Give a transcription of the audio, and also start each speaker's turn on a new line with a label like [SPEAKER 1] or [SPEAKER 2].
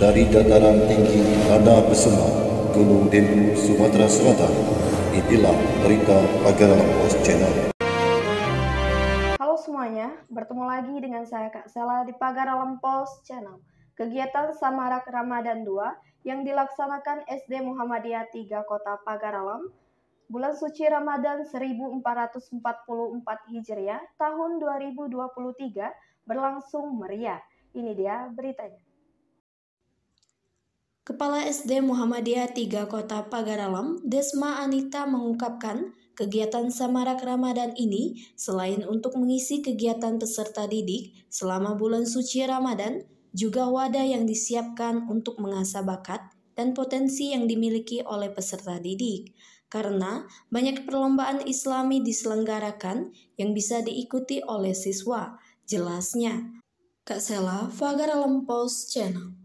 [SPEAKER 1] dari dataran tinggi Tanah Besema, Gunung Dendu, Sumatera Selatan. Itulah berita Pagarawan Post Channel. Halo semuanya, bertemu lagi dengan saya Kak Sela di Alam Post Channel. Kegiatan Samarak Ramadan 2 yang dilaksanakan SD Muhammadiyah 3 Kota Pagaralam bulan suci Ramadan 1444 Hijriah tahun 2023 berlangsung meriah. Ini dia beritanya. Kepala SD Muhammadiyah 3 Kota Pagaralam, Desma Anita mengungkapkan, kegiatan Samarak Ramadan ini selain untuk mengisi kegiatan peserta didik selama bulan suci Ramadan, juga wadah yang disiapkan untuk mengasah bakat dan potensi yang dimiliki oleh peserta didik. Karena banyak perlombaan islami diselenggarakan yang bisa diikuti oleh siswa, jelasnya. Kak Sela, Fagaralam Post Channel